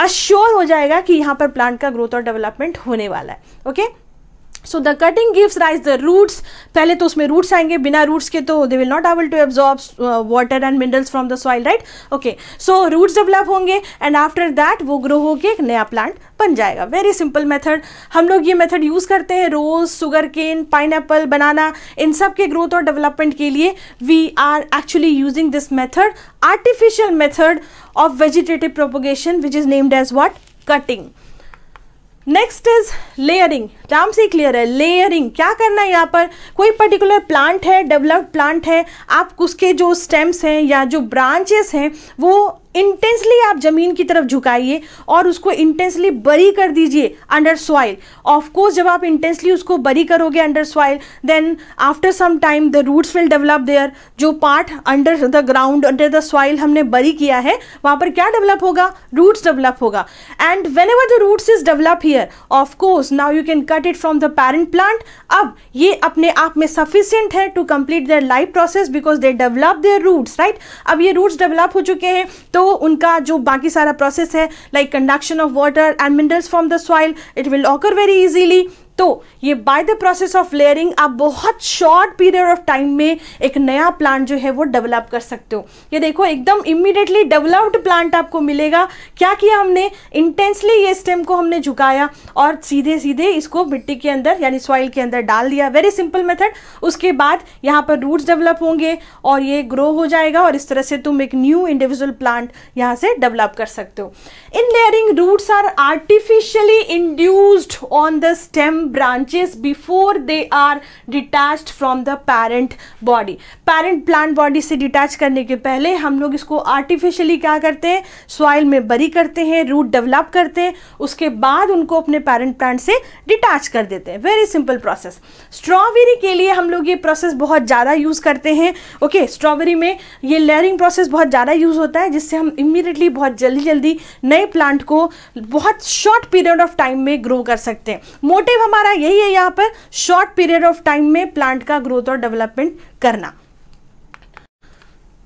अश्योर हो जाएगा कि यहाँ पर प्लांट का ग्रोथ और डेवलपमेंट होने वाला है okay okay? So the cutting gives rise the roots पहले तो उसमें रूट्स आएंगे बिना रूट्स के तो they will not able to absorb water and minerals from the soil right okay so roots develop होंगे एंड आफ्टर दैट वो grow होकर एक नया प्लांट बन जाएगा वेरी सिंपल मेथड हम लोग ये मेथड यूज़ करते हैं rose sugarcane pineapple banana इन सब के ग्रोथ और डेवलपमेंट के लिए we are actually using this method artificial method of vegetative propagation which is named as what cutting next is layering नाम से क्लियर है लेयरिंग क्या करना है यहाँ पर कोई पर्टिकुलर प्लांट है डेवलप्ड प्लांट है आप उसके जो स्टेम्स हैं या जो ब्रांचेस हैं वो इंटेंसली आप ज़मीन की तरफ झुकाइए और उसको इंटेंसली बरी कर दीजिए अंडर सॉइल ऑफकोर्स जब आप इंटेंसली उसको बरी करोगे under soil then after some time the roots will develop there जो part under the ground under the soil हमने बरी किया है वहां पर क्या डेवलप होगा रूट्स डेवलप होगा and whenever the roots is develop here of course now you can cut it from the parent plant अब ये अपने आप में सफिशियंट है to complete their life process because they develop their roots right अब ये roots develop हो चुके हैं तो तो उनका जो बाकी सारा प्रोसेस है like conduction of water and minerals from the soil it will occur very easily तो ये by the process of layering आप बहुत शॉर्ट पीरियड ऑफ टाइम में एक नया प्लांट जो है वो डेवलप कर सकते हो ये देखो एकदम इमीडिएटली डेवलप्ड प्लांट आपको मिलेगा क्या किया हमने इंटेंसली ये स्टेम को हमने झुकाया और सीधे सीधे इसको मिट्टी के अंदर यानी सॉइल के अंदर डाल दिया वेरी सिंपल मेथड उसके बाद यहाँ पर रूट्स डेवलप होंगे और ये ग्रो हो जाएगा और इस तरह से तुम एक न्यू इंडिविजुअल प्लांट यहाँ से डेवलप कर सकते हो in layering roots are artificially induced on the stem some branches before they are detached from the parent body parent plant body से detach करने के पहले हम लोग इसको artificially क्या करते हैं soil में बरी करते हैं root develop करते हैं उसके बाद उनको अपने parent plant से detach कर देते हैं very simple process strawberry के लिए हम लोग ये process बहुत ज़्यादा use करते हैं okay, strawberry में ये layering process बहुत ज़्यादा use होता है जिससे हम immediately बहुत जल्दी जल्दी नए plant को बहुत short period of time में grow कर सकते हैं मोटिव हमारा यही है यहाँ पर शॉर्ट पीरियड ऑफ टाइम में प्लांट का ग्रोथ और डेवलपमेंट करना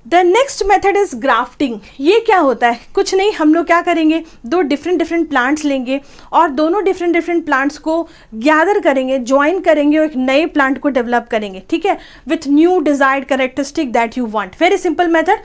the next method is grafting ये क्या होता है कुछ नहीं हम लोग क्या करेंगे दो डिफरेंट डिफरेंट प्लांट्स लेंगे और दोनों डिफरेंट डिफरेंट प्लांट्स को गैदर करेंगे ज्वाइन करेंगे और एक नए प्लांट को डेवलप करेंगे ठीक है with new desired characteristic that you want very simple method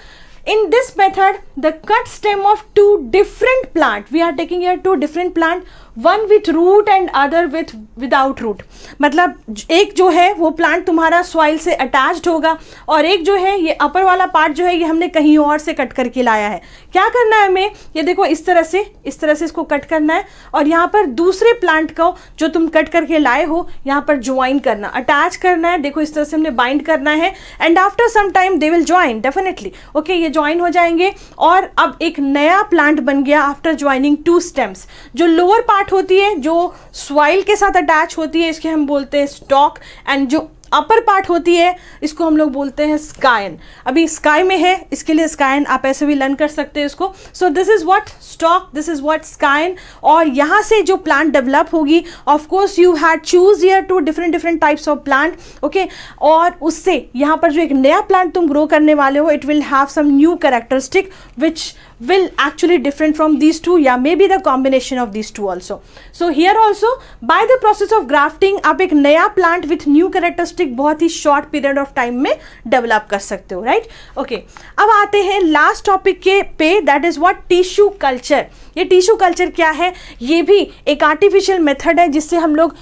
in this method the cut stem of two different plant we are taking your two different plant one with root and other with without root मतलब एक जो है वो plant तुम्हारा soil से attached होगा और एक जो है ये अपर वाला पार्ट जो है ये हमने कहीं और से कट करके लाया है क्या करना है हमें ये देखो इस तरह से इस तरह से इसको कट करना है और यहाँ पर दूसरे प्लांट को जो तुम कट करके लाए हो यहाँ पर ज्वाइन करना अटैच करना है देखो इस तरह से हमने बाइंड करना है and after some time they will join definitely okay ये ज्वाइन हो जाएंगे और अब एक नया प्लांट बन गया आफ्टर ज्वाइनिंग टू स्टेम्स जो लोअर पार्ट पार्ट होती है जो सॉइल के साथ अटैच होती है इसके हम बोलते हैं स्टॉक एंड जो अपर पार्ट होती है इसको हम लोग बोलते हैं स्काइन अभी स्काई में है इसके लिए स्काइन आप ऐसे भी लर्न कर सकते हैं इसको so this is what stock this is what scion और यहाँ से जो प्लांट डेवलप होगी of course you had choose your two different different types of plant okay और उससे यहाँ पर जो एक नया प्लांट तुम ग्रो करने वाले हो it will have some new characteristic which will actually different from these two yeah maybe the combination of these two also so here also by the process of grafting aap ek naya plant with new characteristic bahut hi short period of time mein develop kar sakte ho right okay ab aate hain last topic ke pe that is what tissue culture ये tissue culture क्या है ये भी एक artificial method है जिससे हम लोग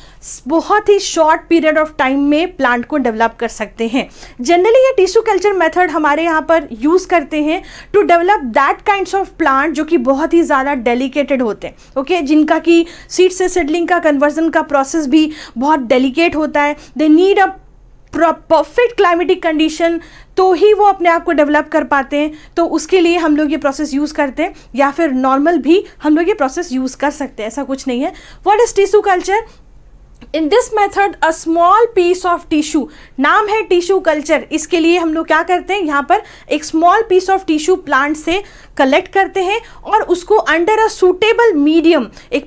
बहुत ही शॉर्ट पीरियड ऑफ टाइम में प्लांट को डेवलप कर सकते हैं जनरली ये टिश्यू कल्चर मेथड हमारे यहाँ पर यूज़ करते हैं to develop that kind of plant जो कि बहुत ही ज़्यादा डेलीकेटेड होते हैं ओके okay? जिनका कि सीड से सेडलिंग का कन्वर्जन का प्रोसेस भी बहुत डेलीकेट होता है they need a perfect climatic condition तो ही वो अपने आप को डेवलप कर पाते हैं तो उसके लिए हम लोग ये प्रोसेस यूज़ करते हैं या फिर नॉर्मल भी हम लोग ये प्रोसेस यूज़ कर सकते हैं ऐसा कुछ नहीं है what is tissue culture in this method a small piece of tissue नाम है टिश्यू कल्चर इसके लिए हम लोग क्या करते हैं यहाँ पर एक small piece of tissue plant से कलेक्ट करते हैं और उसको अंडर अ सूटेबल मीडियम एक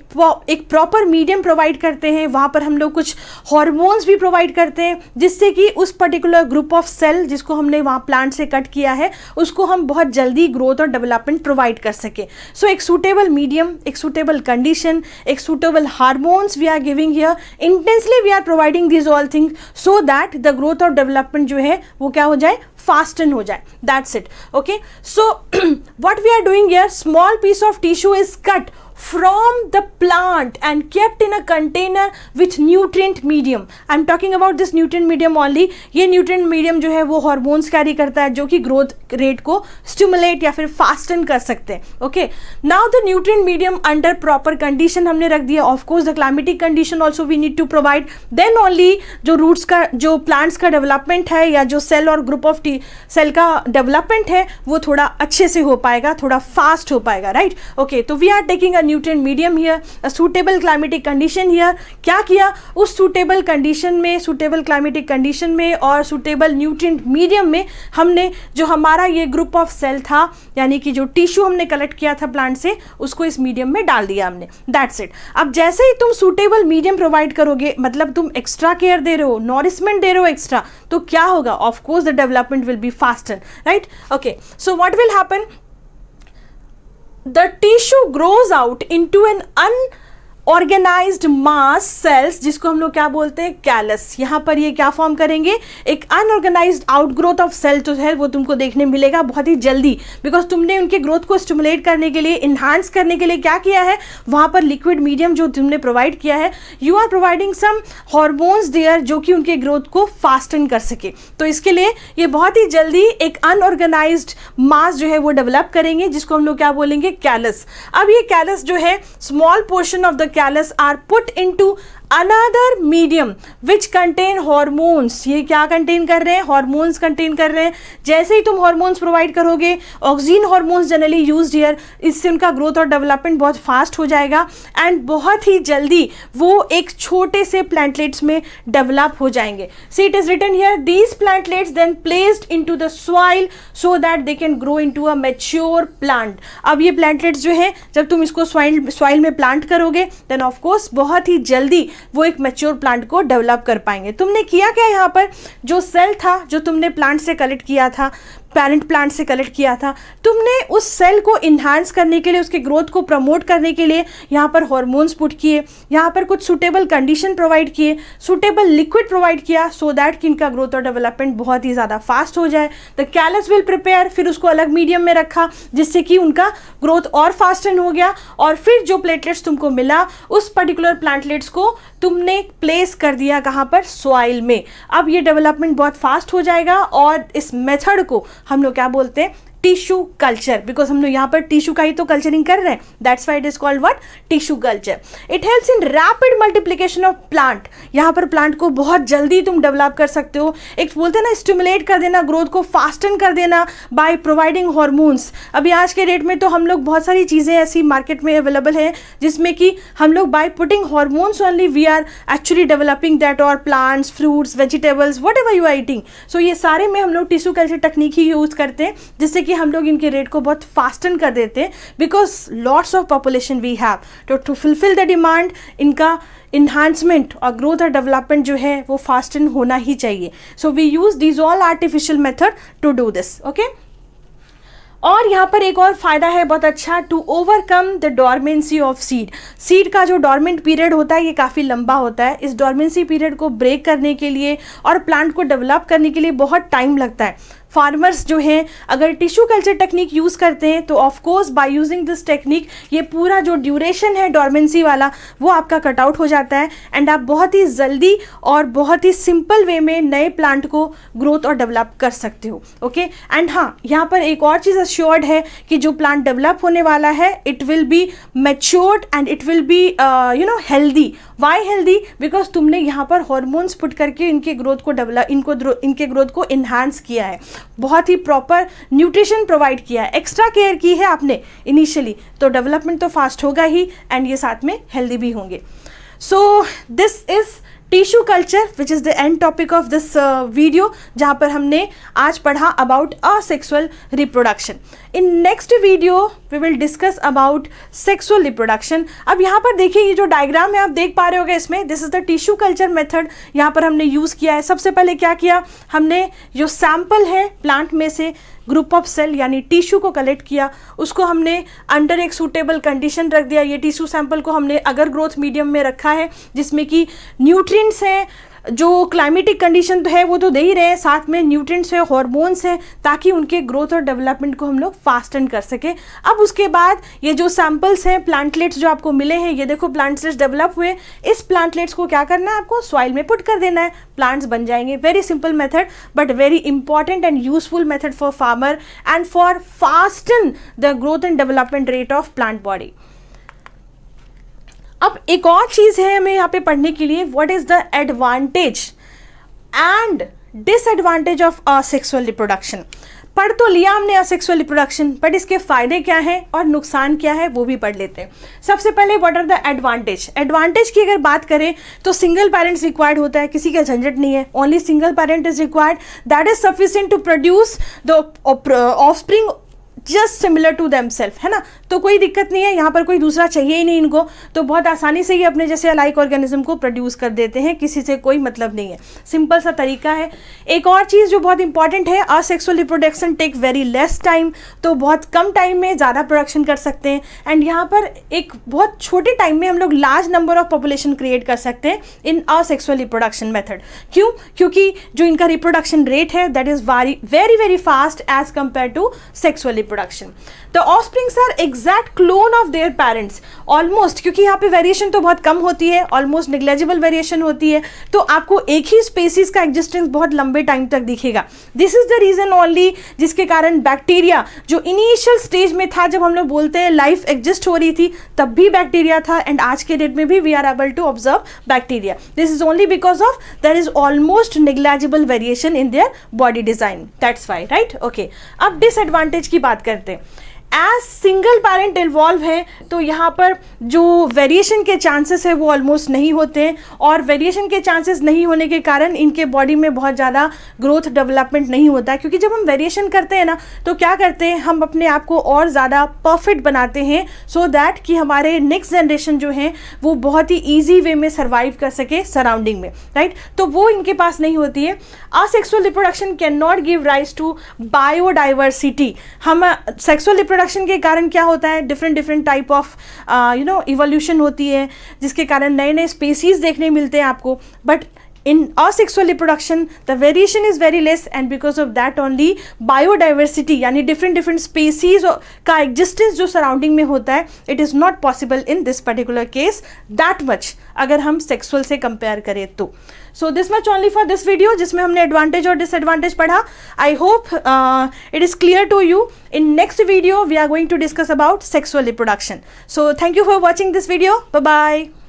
एक प्रॉपर मीडियम प्रोवाइड करते हैं वहाँ पर हम लोग कुछ हॉर्मोन्स भी प्रोवाइड करते हैं जिससे कि उस पर्टिकुलर ग्रुप ऑफ सेल जिसको हमने वहाँ प्लांट से कट किया है उसको हम बहुत जल्दी ग्रोथ और डेवलपमेंट प्रोवाइड कर सकें सो so, एक सूटेबल मीडियम एक सूटेबल कंडीशन एक suitable hormones we are giving here intensely we are providing this all thing so that the growth और डेवलपमेंट जो है वो क्या हो जाए फास्टन हो जाए that's it okay so what we are doing your small piece of tissue is cut from the plant and kept in a container with nutrient medium I am talking about this nutrient medium only ये nutrient medium जो है वो hormones carry करता है जो कि growth rate को stimulate या फिर फास्टन कर सकते हैं okay now the nutrient medium under proper condition हमने रख दिया of course the climatic condition also we need to provide then only जो रूट्स का जो प्लांट्स का डेवलपमेंट है या जो सेल और ग्रुप ऑफ टी सेल का डेवलपमेंट है वो थोड़ा अच्छे से हो पाएगा थोड़ा फास्ट हो पाएगा राइट ओके तो we are taking a nutrient medium here a suitable climatic condition here क्या किया उस सूटेबल कंडीशन में सूटेबल क्लाइमेटिक कंडीशन में और सूटेबल न्यूट्रन मीडियम में हमने जो हमारा ये ग्रुप ऑफ सेल था यानी कि जो टिश्यू हमने कलेक्ट किया था प्लांट से उसको इस मीडियम में डाल दिया हमने दैट्स इट अब जैसे ही तुम सूटेबल मीडियम प्रोवाइड करोगे मतलब तुम एक्स्ट्रा केयर दे रहे हो नॉरिसमेंट दे रहे हो एक्स्ट्रा तो क्या होगा of course the development will be fast right okay so what will happen the tissue grows out into an un organised mass cells जिसको हम लोग क्या बोलते हैं कैलस यहाँ पर ये क्या फॉर्म करेंगे एक अनऑर्गेनाइज्ड आउटग्रोथ ऑफ सेल जो है वो तुमको देखने मिलेगा बहुत ही जल्दी बिकॉज तुमने उनके ग्रोथ को स्टिमुलेट करने के लिए इन्हांस करने के लिए क्या किया है वहाँ पर लिक्विड मीडियम जो तुमने प्रोवाइड किया है you are providing some hormones there जो कि उनके ग्रोथ को फास्टन कर सके तो इसके लिए ये बहुत ही जल्दी एक अनऑर्गेनाइज मास जो है वो डेवलप करेंगे जिसको हम लोग क्या बोलेंगे कैलस अब ये कैलस जो है small portion of the callus are put into another medium which contain hormones ये क्या कंटेन कर रहे हैं हॉर्मोन्स कंटेन कर रहे हैं जैसे ही तुम हॉर्मोन्स प्रोवाइड करोगे oxygen hormones generally use here इससे उनका ग्रोथ और डेवलपमेंट बहुत फास्ट हो जाएगा एंड बहुत ही जल्दी वो एक छोटे से प्लांटलेट्स में डेवलप हो जाएंगे see it is written here these plantlets then placed into the soil so that they can grow into a mature plant अब ये प्लांटलेट्स जो है जब तुम इसको सॉइल सॉइल में प्लांट करोगे देन ऑफकोर्स बहुत ही जल्दी वो एक मेच्योर प्लांट को डेवलप कर पाएंगे तुमने किया क्या यहाँ पर जो सेल था जो तुमने प्लांट से कलेक्ट किया था पेरेंट प्लांट से कलेक्ट किया था तुमने उस सेल को इन्हांस करने के लिए उसके ग्रोथ को प्रमोट करने के लिए यहाँ पर हॉर्मोन्स पुट किए यहाँ पर कुछ सुटेबल कंडीशन प्रोवाइड किए सूटेबल लिक्विड प्रोवाइड किया सो दैट कि इनका ग्रोथ और डेवलपमेंट बहुत ही ज़्यादा फास्ट हो जाए द कैलस विल प्रिपेयर फिर उसको अलग मीडियम में रखा जिससे कि उनका ग्रोथ और फास्टन हो गया और फिर जो प्लेटलेट्स तुमको मिला उस पर्टिकुलर प्लांटलेट्स को तुमने प्लेस कर दिया कहाँ पर सॉइल में अब ये डेवलपमेंट बहुत फास्ट हो जाएगा और इस मेथड को हम लोग क्या बोलते हैं टिश्यू कल्चर बिकॉज हम लोग यहाँ पर टिश्यू का ही तो कल्चरिंग कर रहे हैं that's why it is called what tissue culture it helps in rapid multiplication of plant यहाँ पर प्लांट को बहुत जल्दी तुम डेवलप कर सकते हो एक बोलते हैं ना स्टिमुलेट कर देना ग्रोथ को फास्टन कर देना बाय प्रोवाइडिंग हॉर्मोन्स अभी आज के डेट में तो हम लोग बहुत सारी चीज़ें ऐसी मार्केट में अवेलेबल हैं जिसमें कि हम लोग by putting hormones only we are actually developing that और plants fruits vegetables whatever you are eating so ये सारे में हम लोग टिश्यू कल्चर टेक्निक ही यूज़ करते हैं जिससे कि कि हम लोग इनके रेट को बहुत फास्टन कर देते हैं because lots of population we have तो टू फुलफिल द डिमांड इनका इन्हांसमेंट और ग्रोथ और डेवलपमेंट जो है वो फास्टन होना ही चाहिए so we use these all artificial method to do this okay और यहाँ पर एक और फ़ायदा है बहुत अच्छा to overcome the dormancy of seed seed का जो डॉर्मेंट पीरियड होता है ये काफ़ी लंबा होता है इस डॉर्मेंसी पीरियड को ब्रेक करने के लिए और प्लांट को डेवलप करने के लिए बहुत टाइम लगता है फार्मर्स जो हैं अगर टिश्यू कल्चर टेक्निक यूज़ करते हैं तो of course by using this technique ये पूरा जो ड्यूरेशन है डॉर्मेंसी वाला वो आपका कटआउट हो जाता है एंड आप बहुत ही जल्दी और बहुत ही सिंपल वे में नए प्लांट को ग्रोथ और डेवलप कर सकते हो ओके एंड हाँ यहाँ पर एक और चीज़ अश्योर्ड है कि जो प्लांट डेवलप होने वाला है it will be matured and it will be you know healthy why healthy because तुमने यहाँ पर हॉर्मोन्स पुट करके इनके ग्रोथ को डेवलप इनको इनके ग्रोथ को इन्हांस किया है बहुत ही प्रॉपर न्यूट्रिशन प्रोवाइड किया है एक्स्ट्रा केयर की है आपने इनिशियली तो डेवलपमेंट तो फास्ट होगा ही एंड ये साथ में हेल्दी भी होंगे so this is tissue culture which is the end topic of this video जहाँ पर हमने आज पढ़ा about asexual reproduction in next video we will discuss about sexual reproduction अब यहाँ पर देखिए ये जो डायग्राम है आप देख पा रहे गए इसमें this is the tissue culture method यहाँ पर हमने यूज़ किया है सबसे पहले क्या किया हमने जो सैम्पल है प्लांट में से ग्रुप ऑफ सेल यानी टिश्यू को कलेक्ट किया उसको हमने अंडर एक सूटेबल कंडीशन रख दिया ये टिश्यू सैंपल को हमने अगर ग्रोथ मीडियम में रखा है जिसमें कि न्यूट्रिएंट्स हैं जो क्लाइमेटिक कंडीशन तो है वो तो दे ही रहे हैं साथ में न्यूट्रिएंट्स है हॉर्मोन्स हैं ताकि उनके ग्रोथ और डेवलपमेंट को हम लोग फास्टन कर सकें अब उसके बाद ये जो सैम्पल्स हैं प्लांटलेट्स जो आपको मिले हैं ये देखो प्लांटलेट्स डेवलप हुए इस प्लांटलेट्स को क्या करना है आपको सॉइल में पुट कर देना है प्लांट्स बन जाएंगे very simple method but very important and useful method for farmer and for fasten the growth and development rate of plant body अब एक और चीज़ है हमें यहाँ पे पढ़ने के लिए what is the advantage and disadvantage of asexual reproduction पढ़ तो लिया हमने असेक्सुअल रिप्रोडक्शन बट इसके फ़ायदे क्या हैं और नुकसान क्या है वो भी पढ़ लेते हैं सबसे पहले what are the advantage advantage की अगर बात करें तो सिंगल पेरेंट्स रिक्वायर्ड होता है किसी का झंझट नहीं है only single parent is required that is sufficient to produce the offspring just similar to them self है ना तो कोई दिक्कत नहीं है यहाँ पर कोई दूसरा चाहिए ही नहीं इनको तो बहुत आसानी से ये अपने जैसे अलाइक ऑर्गेनिज्म को प्रोड्यूस कर देते हैं किसी से कोई मतलब नहीं है सिंपल सा तरीका है एक और चीज़ जो बहुत इंपॉर्टेंट है asexual reproduction take very less time तो बहुत कम टाइम में ज़्यादा प्रोडक्शन कर सकते हैं एंड यहाँ पर एक बहुत छोटे टाइम में हम लोग large number of population create कर सकते हैं इन असेक्सुअल रिप्रोडक्शन मेथड क्यों क्योंकि जो इनका रिप्रोडक्शन रेट है that is very very fast as compare to sexual reproduction the springs are ex exact clone of their parents almost क्योंकि यहाँ पे वेरिएशन तो बहुत कम होती है ऑलमोस्ट निग्लेजिबल वेरिएशन होती है तो आपको एक ही स्पेसीज का एग्जिस्टेंस बहुत लंबे टाइम तक दिखेगा this is the reason only जिसके कारण बैक्टीरिया जो इनिशियल स्टेज में था जब हम लोग बोलते हैं लाइफ एग्जिस्ट हो रही थी तब भी बैक्टीरिया था एंड आज के डेट में भी we are able to observe bacteria this is only because of there is almost negligible variation in their body design that's why right okay अब डिसएडवांटेज की बात करते हैं एज सिंगल पेरेंट इन्वॉल्व है तो यहाँ पर जो वेरिएशन के चांसेस है वो ऑलमोस्ट नहीं होते हैं और वेरिएशन के चांसेस नहीं होने के कारण इनके बॉडी में बहुत ज़्यादा ग्रोथ डेवलपमेंट नहीं होता है क्योंकि जब हम वेरिएशन करते हैं ना तो क्या करते हैं हम अपने आप को और ज़्यादा परफेक्ट बनाते हैं सो so दैट कि हमारे नेक्स्ट जनरेशन जो हैं वो बहुत ही ईजी वे में सर्वाइव कर सके सराउंडिंग में राइट तो वो इनके पास नहीं होती है asexual reproduction can not give rise to biodiversity हम सेक्सुअल रिप्रोडक्शन रिप्रोडक्शन के कारण क्या होता है different different type of you know evolution होती है जिसके कारण नए नए स्पेसीज देखने मिलते हैं आपको but in asexual reproduction the variation is very less and because of that only biodiversity यानी डिफरेंट डिफरेंट स्पेसीज का एग्जिस्टेंस जो सराउंडिंग में होता है it is not possible in this particular case that much अगर हम सेक्सुअल से compare करें तो so this much only for this video जिसमें हमने एडवांटेज और डिसएडवांटेज पढ़ा I hope it is clear to you in next video we are going to discuss about sexual reproduction so thank you for watching this video bye